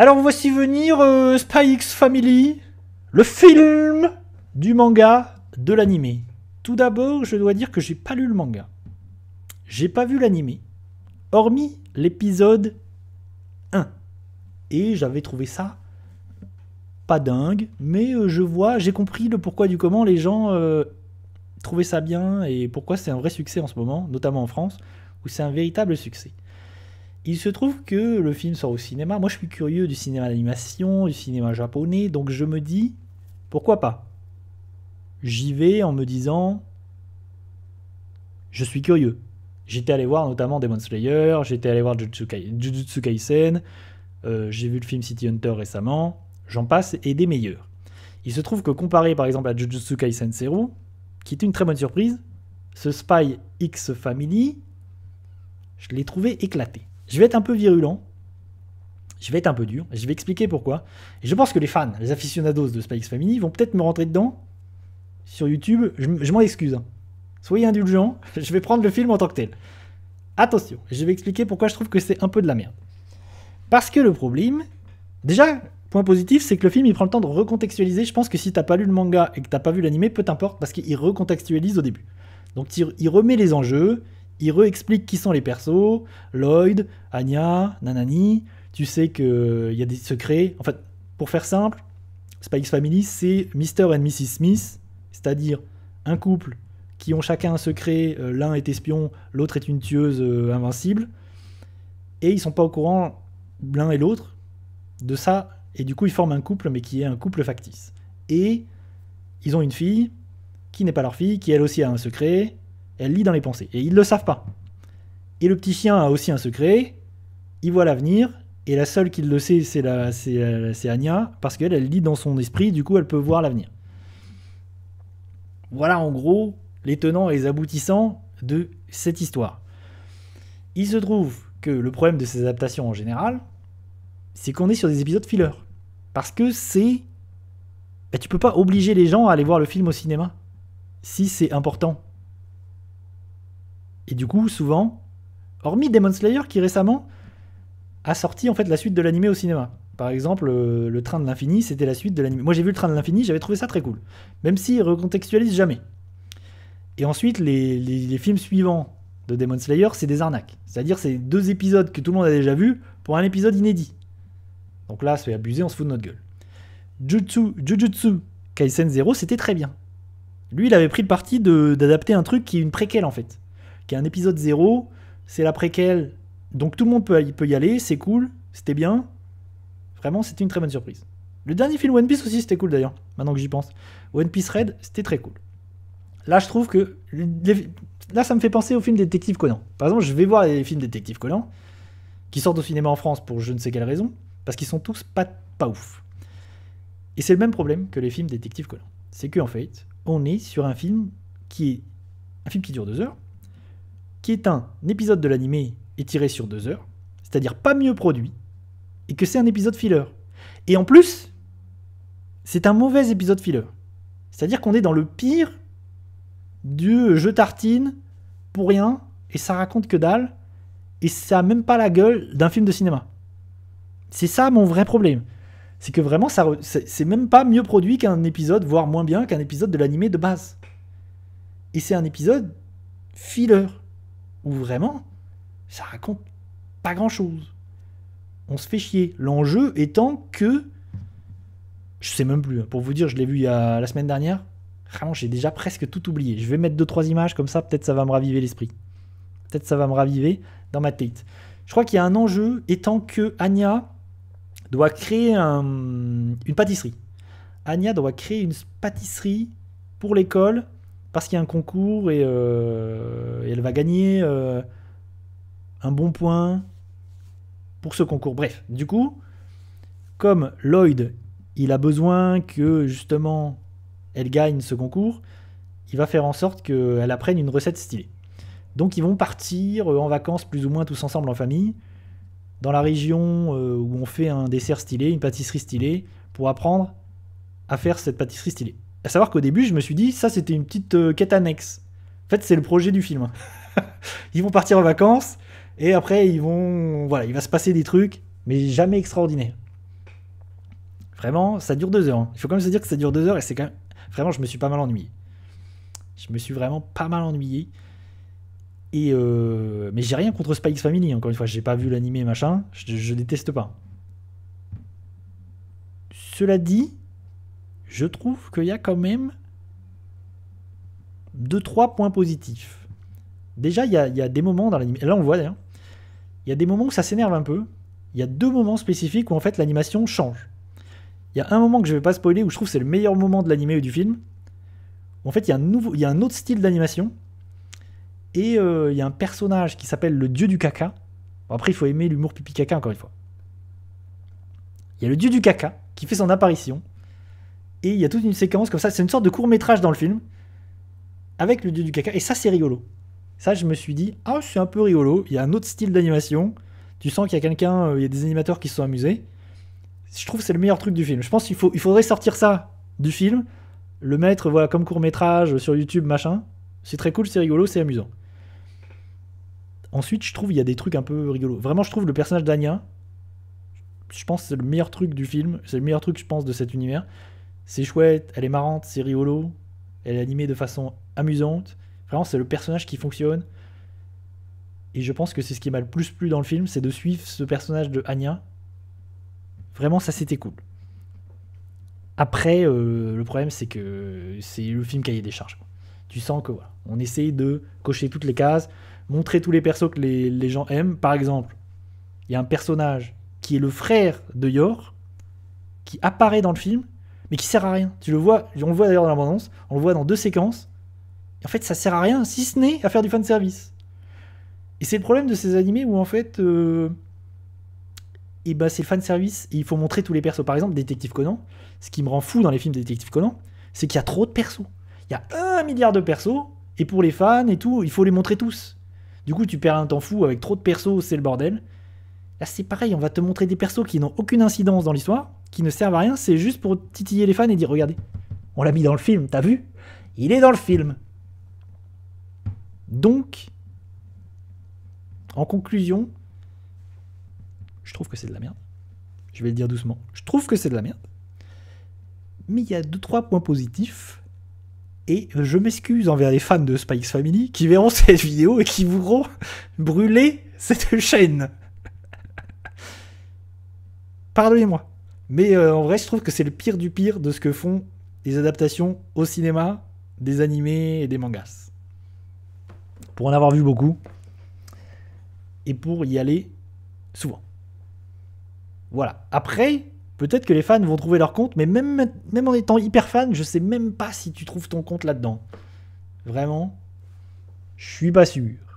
Alors voici venir euh, Spy X Family, le film du manga, de l'animé. Tout d'abord, je dois dire que j'ai pas lu le manga. J'ai pas vu l'anime, Hormis l'épisode 1. Et j'avais trouvé ça pas dingue, mais euh, je vois, j'ai compris le pourquoi du comment les gens euh, trouvaient ça bien et pourquoi c'est un vrai succès en ce moment, notamment en France, où c'est un véritable succès. Il se trouve que le film sort au cinéma. Moi, je suis curieux du cinéma d'animation, du cinéma japonais, donc je me dis, pourquoi pas J'y vais en me disant, je suis curieux. J'étais allé voir notamment Demon Slayer, j'étais allé voir Jujutsu, Kaisen, euh, j'ai vu le film City Hunter récemment, j'en passe et des meilleurs. Il se trouve que comparé par exemple à Jujutsu Kaisen Seru, qui est une très bonne surprise, ce Spy X Family, je l'ai trouvé éclaté. Je vais être un peu virulent. Je vais être un peu dur. Je vais expliquer pourquoi. Et je pense que les fans, les aficionados de Spikes Family vont peut-être me rentrer dedans sur YouTube. Je, m'en excuse. Hein. Soyez indulgents. Je vais prendre le film en tant que tel. Attention, je vais expliquer pourquoi je trouve que c'est un peu de la merde. Parce que le problème, déjà, point positif, c'est que le film il prend le temps de recontextualiser. Je pense que si t'as pas lu le manga et que t'as pas vu l'animé, peu importe parce qu'il recontextualise au début. Donc il remet les enjeux, il re-explique qui sont les persos, Lloyd, Anya, Nanani. Tu sais qu'il y a des secrets. En fait, pour faire simple, Spikes Family, c'est Mr. et Mrs. Smith, c'est-à-dire un couple qui ont chacun un secret. Euh, l'un est espion, l'autre est une tueuse euh, invincible. Et ils sont pas au courant, l'un et l'autre, de ça. Et du coup, ils forment un couple, mais qui est un couple factice. Et ils ont une fille qui n'est pas leur fille, qui elle aussi a un secret. Elle lit dans les pensées. Et ils ne le savent pas. Et le petit chien a aussi un secret. Il voit l'avenir. Et la seule qui le sait, c'est, la, euh, Anya. Parce qu'elle, elle lit dans son esprit. Du coup, elle peut voir l'avenir. Voilà en gros les tenants et les aboutissants de cette histoire. Il se trouve que le problème de ces adaptations en général, c'est qu'on est sur des épisodes filler. Parce que c'est. Tu bah, tu peux pas obliger les gens à aller voir le film au cinéma. Si c'est important. Et du coup, souvent, hormis Demon Slayer qui récemment a sorti en fait la suite de l'animé au cinéma. Par exemple, euh, le train de l'infini, c'était la suite de l'animé. Moi, j'ai vu le train de l'infini, j'avais trouvé ça très cool, même s'il recontextualise jamais. Et ensuite, les, films suivants de Demon Slayer, c'est des arnaques. C'est-à-dire, c'est deux épisodes que tout le monde a déjà vus, pour un épisode inédit. Donc là, c'est abusé, on se fout de notre gueule. Jutsu, Jujutsu Kaisen Zero, c'était très bien. Lui, il avait pris le parti d'adapter un truc qui est une préquelle en fait qui est un épisode 0. C'est la préquelle. Donc tout le monde peut, peut y aller, c'est cool, c'était bien. Vraiment, c'était une très bonne surprise. Le dernier film One Piece aussi, c'était cool d'ailleurs, maintenant que j'y pense. One Piece Red, c'était très cool. Là, je trouve que. Là, ça me fait penser aux films Détective Conan. Par exemple, je vais voir les films Détective Conan, qui sortent au cinéma en France pour je ne sais quelle raison, parce qu'ils sont tous pas, pas ouf. Et c'est le même problème que les films Détective Conan. C'est qu'en fait, on est sur un film qui est. Un film qui dure deux heures, est un épisode de l'animé étiré sur deux heures, c'est-à-dire pas mieux produit, et que c'est un épisode filler. Et en plus, c'est un mauvais épisode filler. C'est-à-dire qu'on est dans le pire du jeu tartine pour rien, et ça raconte que dalle, et ça a même pas la gueule d'un film de cinéma. C'est ça mon vrai problème. C'est que vraiment, ça, c'est même pas mieux produit qu'un épisode, voire moins bien qu'un épisode de l'animé de base. Et c'est un épisode filler vraiment, ça raconte pas grand-chose. On se fait chier. L'enjeu étant que, je sais même plus, hein. pour vous dire, je l'ai vu il y la semaine dernière, vraiment j'ai déjà presque tout oublié. Je vais mettre deux trois images comme ça, peut-être ça va me raviver l'esprit. Peut-être ça va me raviver dans ma tête. Je crois qu'il y a un enjeu étant que Anya doit créer une pâtisserie. Anya doit créer une pâtisserie pour l'école parce qu'il y a un concours et, euh, elle va gagner euh, un bon point pour ce concours. Bref, du coup, comme Lloyd, il a besoin que justement elle gagne ce concours, il va faire en sorte qu'elle apprenne une recette stylée. Donc ils vont partir euh, en vacances plus ou moins tous ensemble en famille, dans la région où on fait un dessert stylé, une pâtisserie stylée, pour apprendre à faire cette pâtisserie stylée. À savoir qu'au début, je me suis dit, ça c'était une petite euh, quête annexe. En fait, c'est le projet du film. ils vont partir en vacances et après, ils vont. Voilà, il va se passer des trucs, mais jamais extraordinaires. Vraiment, ça dure deux heures. Hein. Il faut quand même se dire que ça dure deux heures et c'est quand même. Vraiment, je me suis pas mal ennuyé. Je me suis vraiment pas mal ennuyé. Et euh, Mais j'ai rien contre Spikes Family, encore une fois, j'ai pas vu l'animé machin, je, je déteste pas. Cela dit, je trouve qu'il y a quand même deux, trois points positifs. Déjà, il y a, des moments dans l'anime. Là, on voit d'ailleurs. Il y a des moments où ça s'énerve un peu. Il y a deux moments spécifiques où en fait l'animation change. Il y a un moment que je vais pas spoiler où je trouve c'est le meilleur moment de l'animé ou du film. En fait, il y a un, nouveau, il un autre style d'animation. Et euh, il y a un personnage qui s'appelle le dieu du caca. après, il faut aimer l'humour pipi caca encore une fois. Il y a le dieu du caca qui fait son apparition et il y a toute une séquence comme ça, c'est une sorte de court métrage dans le film, avec le dieu du caca. Et ça, c'est rigolo. Ça, je me suis dit, ah, c'est un peu rigolo, il y a un autre style d'animation, tu sens qu'il y a quelqu'un, euh, il y a des animateurs qui se sont amusés. Je trouve que c'est le meilleur truc du film. Je pense qu'il faut, il faudrait sortir ça du film, le mettre voilà, comme court métrage sur YouTube, machin. C'est très cool, c'est rigolo, c'est amusant. Ensuite, je trouve il y a des trucs un peu rigolos. Vraiment, je trouve le personnage d'Ania, je pense que c'est le meilleur truc du film, c'est le meilleur truc, je pense, de cet univers. C'est chouette, elle est marrante, c'est riolo. elle est animée de façon amusante. Vraiment, c'est le personnage qui fonctionne. Et je pense que c'est ce qui m'a le plus plu dans le film, c'est de suivre ce personnage de Anya. Vraiment, ça c'était cool. Après, euh, le problème c'est que c'est le film cahier des charges. Tu sens que on essaye de cocher toutes les cases, montrer tous les persos que les, les gens aiment. Par exemple, il y a un personnage qui est le frère de Yor, qui apparaît dans le film, mais qui sert à rien. Tu le vois, on le voit d'ailleurs dans l'abondance, on le voit dans deux séquences. en fait, ça sert à rien, si ce n'est à faire du fan service. Et c'est le problème de ces animés où en fait, et euh, eh bah ben, c'est le fan service. il faut montrer tous les persos. Par exemple, Détective Conan. Ce qui me rend fou dans les films de Détective Conan, c'est qu'il y a trop de persos. Il y a un milliard de persos. Et pour les fans et tout, il faut les montrer tous. Du coup, tu perds un temps fou avec trop de persos, c'est le bordel. Là, c'est pareil, on va te montrer des persos qui n'ont aucune incidence dans l'histoire, qui ne servent à rien, c'est juste pour titiller les fans et dire regardez, on l'a mis dans le film, t'as vu Il est dans le film. Donc, en conclusion, je trouve que c'est de la merde. Je vais le dire doucement. Je trouve que c'est de la merde. Mais il y a deux 3 points positifs. Et je m'excuse envers les fans de Spikes Family qui verront cette vidéo et qui voudront brûler cette chaîne. Pardonnez-moi. Mais euh, en vrai, je trouve que c'est le pire du pire de ce que font les adaptations au cinéma des animés et des mangas. Pour en avoir vu beaucoup et pour y aller souvent. Voilà. Après, peut-être que les fans vont trouver leur compte, mais même, même en étant hyper fan, je sais même pas si tu trouves ton compte là-dedans. Vraiment, je suis pas sûr.